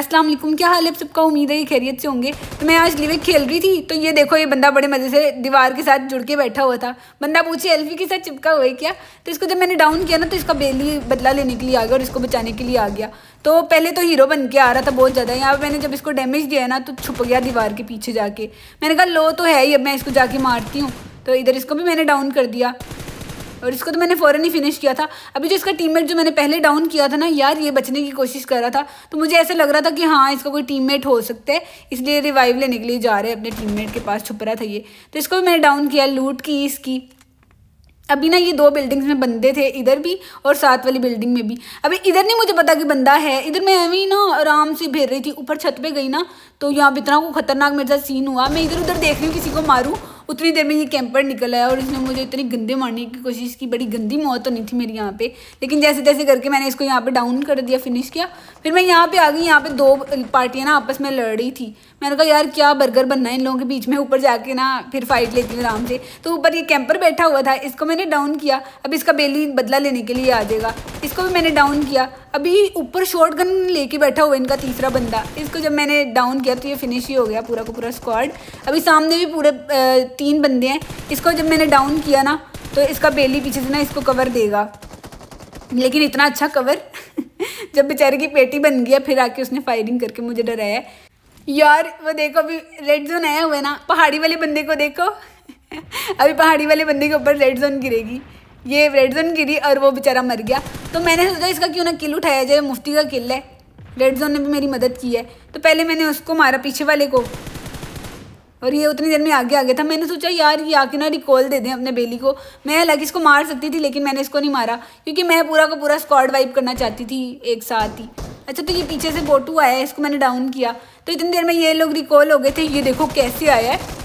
अस्सलाम वालेकुम क्या हाल है सबका उम्मीद है ये खैरियत से होंगे तो मैं आज लिवे खेल रही थी तो ये देखो ये बंदा बड़े मज़े से दीवार के साथ जुड़ के बैठा हुआ था बंदा पूछे एल्फी के साथ चिपका हुआ है क्या तो इसको जब मैंने डाउन किया ना तो इसका बेली बदला लेने के लिए आ गया और इसको बचाने के लिए आ गया तो पहले तो हीरो बन के आ रहा था बहुत ज़्यादा यहाँ मैंने जब इसको डैमेज दिया ना तो छुप गया दीवार के पीछे जाके मैंने कहा लो तो है ही अब मैं इसको जाके मारती हूँ तो इधर इसको भी मैंने डाउन कर दिया और इसको तो मैंने फ़ौरन ही फिनिश किया था अभी जो इसका टीममेट जो मैंने पहले डाउन किया था ना यार ये बचने की कोशिश कर रहा था तो मुझे ऐसा लग रहा था कि हाँ इसका कोई टीममेट हो सकता है इसलिए रिवाइव लेने के लिए जा रहे हैं अपने टीम के पास छुप रहा था ये तो इसको भी मैंने डाउन किया लूट की इसकी अभी ना ये दो बिल्डिंग्स में बंदे थे इधर भी और साथ वाली बिल्डिंग में भी अभी इधर नहीं मुझे पता कि बंदा है इधर मैं अभी ना आराम से भेज रही थी ऊपर छत पे गई ना तो यहाँ इतना को खतरनाक मेरे साथ सीन हुआ मैं इधर उधर देख रही हूँ किसी को मारूँ उतनी देर में ये कैंपर निकल आया और इसने मुझे इतनी गंदे मारने की कोशिश की बड़ी गंदी मौत तो नहीं थी मेरी यहाँ पे लेकिन जैसे तैसे करके मैंने इसको यहाँ पे डाउन कर दिया फिनिश किया फिर मैं यहाँ पे आ गई यहाँ पे दो पार्टियाँ ना आपस में लड़ रही थी मैंने कहा यार क्या बर्गर बनना है इन लोगों के बीच में ऊपर जाके ना फिर फाइट लेती हूँ आराम से तो ऊपर ये कैंपर बैठा हुआ था इसको मैंने डाउन किया अब इसका बेली बदला लेने के लिए आ जाएगा इसको भी मैंने डाउन किया अभी ऊपर शॉर्ट गन लेके बैठा हुआ इनका तीसरा बंदा इसको जब मैंने डाउन किया तो ये फिनिश ही हो गया पूरा का पूरा स्क्वाड अभी सामने भी पूरे तीन बंदे हैं इसको जब मैंने डाउन किया ना तो इसका बेली पीछे से ना इसको कवर देगा लेकिन इतना अच्छा कवर जब बेचारे की पेटी बन गया फिर आके उसने फायरिंग करके मुझे डराया यार वो देखो अभी रेड जोन आया हुआ है ना पहाड़ी वाले बंदे को देखो अभी पहाड़ी वाले बंदे के ऊपर रेड जोन गिरेगी ये रेड जोन गिरी और वो बेचारा मर गया तो मैंने सोचा इसका क्यों ना किल उठाया जाए मुफ्ती का किल है रेड जोन ने भी मेरी मदद की है तो पहले मैंने उसको मारा पीछे वाले को और ये उतनी देर में आगे आ गया था मैंने सोचा यार ये आके ना रिकॉल दे दें अपने बेली को मैं हालांकि इसको मार सकती थी लेकिन मैंने इसको नहीं मारा क्योंकि मैं पूरा का पूरा स्क्वाड वाइप करना चाहती थी एक साथ ही अच्छा तो ये पीछे से बोटू आया है इसको मैंने डाउन किया तो इतनी देर में ये लोग रिकॉल हो गए थे ये देखो कैसे आया है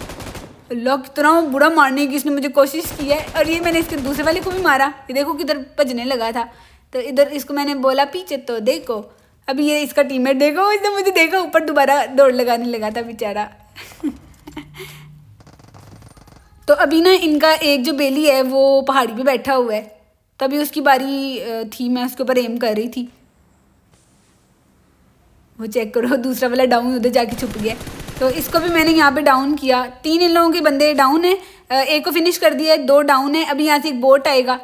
अल्लाह तो कितना बुरा मारने की इसने मुझे कोशिश की है और ये मैंने इसके दूसरे वाले को भी मारा ये देखो किधर भजने लगा था तो इधर इसको मैंने बोला पीछे तो देखो अभी ये इसका टीम देखो इसने मुझे देखा ऊपर दोबारा दौड़ लगाने लगा था बेचारा तो अभी ना इनका एक जो बेली है वो पहाड़ी पे बैठा हुआ है तभी उसकी बारी थी मैं उसके ऊपर एम कर रही थी वो चेक करो दूसरा वाला डाउन उधर जाके छुप गया तो इसको भी मैंने यहाँ पे डाउन किया तीन इन लोगों के बंदे डाउन है एक को फिनिश कर दिया है दो डाउन है अभी यहाँ से एक बोट आएगा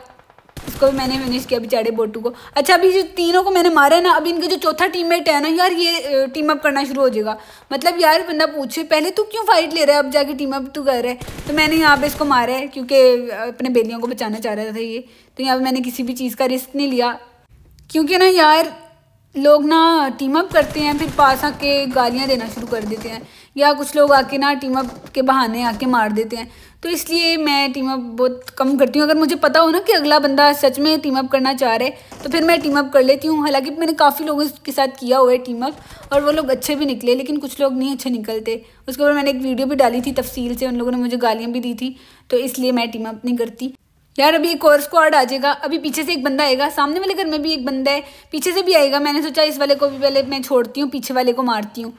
इसको भी मैंने फिनिश किया बेचारे बोटू को अच्छा अभी जो तीनों को मैंने मारा है ना अभी इनका जो चौथा टीममेट है ना यार ये टीम अप करना शुरू हो जाएगा मतलब यार बंदा पूछे पहले तू क्यों फाइट ले रहा है अब जाके टीम अप तू कर रहा है तो मैंने यहाँ पे इसको मारा है क्योंकि अपने बेलियों को बचाना चाह रहा था ये तो यहाँ पर मैंने किसी भी चीज़ का रिस्क नहीं लिया क्योंकि ना यार लोग ना टीम अप करते हैं फिर पास आके गालियाँ देना शुरू कर देते हैं या कुछ लोग आके ना टीम अप के बहाने आके मार देते हैं तो इसलिए मैं टीम अप बहुत कम करती हूँ अगर मुझे पता हो ना कि अगला बंदा सच में टीम अप करना चाह रहे तो फिर मैं टीम अप कर लेती हूँ हालांकि मैंने काफ़ी लोगों के साथ किया हुआ है टीम अप और वो लोग अच्छे भी निकले लेकिन कुछ लोग नहीं अच्छे निकलते उसके ऊपर मैंने एक वीडियो भी डाली थी तफसील से उन लोगों ने मुझे गालियाँ भी दी थी तो इसलिए मैं टीम अप नहीं करती यार अभी एक और स्क्वाड आ जाएगा अभी पीछे से एक बंदा आएगा सामने वाले घर में भी एक बंदा है पीछे से भी आएगा मैंने सोचा इस वाले को भी पहले मैं छोड़ती हूँ पीछे वाले को मारती हूँ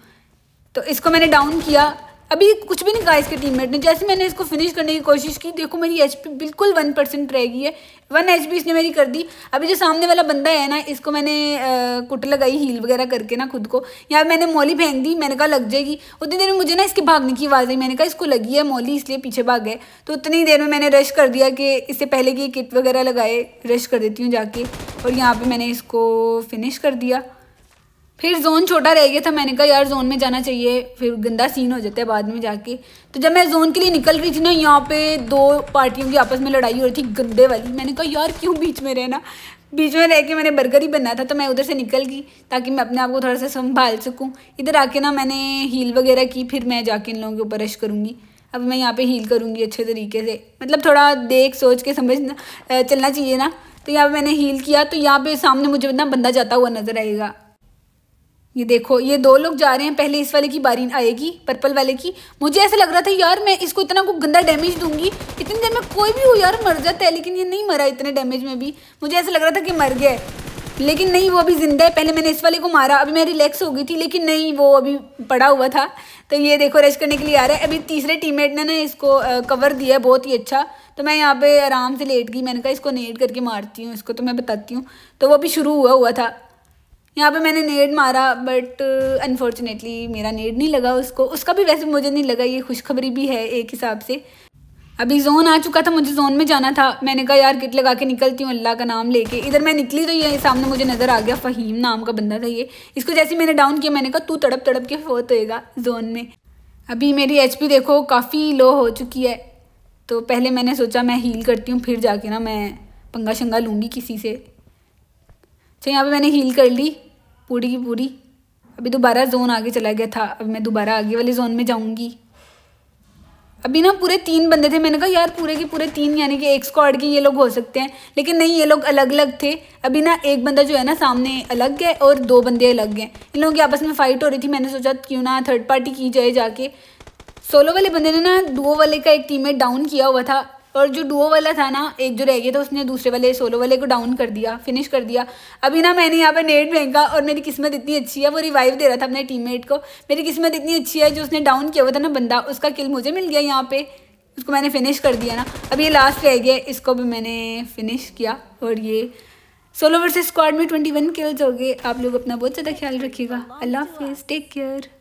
तो इसको मैंने डाउन किया अभी कुछ भी नहीं कहा इसके टीममेट ने जैसे मैंने इसको फिनिश करने की कोशिश की देखो मेरी एच बिल्कुल वन परसेंट रह गई है वन एच इसने मेरी कर दी अभी जो सामने वाला बंदा है ना इसको मैंने आ, कुट लगाई हील वगैरह करके ना खुद को या मैंने मोली फेंक दी मैंने कहा लग जाएगी उतनी देर में मुझे ना इसके भागने की आवाज़ आई मैंने कहा इसको लगी है मोली इसलिए पीछे भाग गए तो उतनी देर में मैंने रश कर दिया कि इससे पहले कि किट वगैरह लगाए रश कर देती हूँ जाके और यहाँ पर मैंने इसको फिनिश कर दिया फिर जोन छोटा रह गया था मैंने कहा यार जोन में जाना चाहिए फिर गंदा सीन हो जाता है बाद में जाके तो जब मैं जोन के लिए निकल रही थी ना यहाँ पे दो पार्टियों की आपस में लड़ाई हो रही थी गंदे वाली मैंने कहा यार क्यों बीच में रहना बीच में रह के मैंने बर्गर ही बनना था तो मैं उधर से निकल गई ताकि मैं अपने आप को थोड़ा सा संभाल सकूँ इधर आके ना मैंने हील वगैरह की फिर मैं जाके इन लोगों के ऊपर रश करूँगी अब मैं यहाँ पे हील करूँगी अच्छे तरीके से मतलब थोड़ा देख सोच के समझना चलना चाहिए ना तो यहाँ पे मैंने हील किया तो यहाँ पे सामने मुझे ना बंदा जाता हुआ नजर आएगा ये देखो ये दो लोग जा रहे हैं पहले इस वाले की बारी आएगी पर्पल वाले की मुझे ऐसा लग रहा था यार मैं इसको इतना को गंदा डैमेज दूंगी इतनी देर में कोई भी हो यार मर जाता है लेकिन ये नहीं मरा इतने डैमेज में भी मुझे ऐसा लग रहा था कि मर गया लेकिन नहीं वो अभी ज़िंदा है पहले मैंने इस वाले को मारा अभी मैं रिलैक्स हो गई थी लेकिन नहीं वो अभी पड़ा हुआ था तो ये देखो रेस्ट करने के लिए आ रहा है अभी तीसरे टीममेट ने ना इसको कवर दिया है बहुत ही अच्छा तो मैं यहाँ पे आराम से लेट गई मैंने कहा इसको नेट करके मारती हूँ इसको तो मैं बताती हूँ तो वो अभी शुरू हुआ हुआ था यहाँ पे मैंने नेड मारा बट अनफॉर्चुनेटली uh, मेरा नेड नहीं लगा उसको उसका भी वैसे मुझे नहीं लगा ये खुशखबरी भी है एक हिसाब से अभी जोन आ चुका था मुझे जोन में जाना था मैंने कहा यार किट लगा के निकलती हूँ अल्लाह का नाम लेके इधर मैं निकली तो ये सामने मुझे नज़र आ गया फ़हीम नाम का बंदा था ये इसको जैसे मैंने डाउन किया मैंने कहा तू तड़प तड़प के फोत होएगा जोन में अभी मेरी एच देखो काफ़ी लो हो चुकी है तो पहले मैंने सोचा मैं हील करती हूँ फिर जाके ना मैं पंगा शंगा लूँगी किसी से अच्छा यहाँ पे मैंने हील कर ली पूरी की पूरी अभी दोबारा जोन आगे चला गया था अब मैं दोबारा आगे वाले जोन में जाऊँगी अभी ना पूरे तीन बंदे थे मैंने कहा यार पूरे के पूरे तीन यानी कि एक स्क्वाड के ये लोग हो सकते हैं लेकिन नहीं ये लोग अलग अलग थे अभी ना एक बंदा जो है ना सामने अलग है और दो बंदे अलग गए इन लोगों की आपस में फ़ाइट हो रही थी मैंने सोचा क्यों ना थर्ड पार्टी की जाए जाके सोलो वाले बंदे ने ना डुओ वाले का एक टीम डाउन किया हुआ था और जो डुओ वाला था ना एक जो रह गया था उसने दूसरे वाले सोलो वाले को डाउन कर दिया फिनिश कर दिया अभी ना मैंने यहाँ पर नेट फेंका और मेरी किस्मत इतनी अच्छी है वो रिवाइव दे रहा था अपने टीम को मेरी किस्मत इतनी अच्छी है जो उसने डाउन किया हुआ था ना बंदा उसका किल मुझे मिल गया यहाँ पे उसको मैंने फिनिश कर दिया ना अब ये लास्ट रह गया इसको भी मैंने फिनिश किया और ये सोलो वर्सेस स्क्वाड में ट्वेंटी वन किल्स हो गए आप लोग अपना बहुत ज़्यादा ख्याल रखिएगा अल्लाह हाफिज़ टेक केयर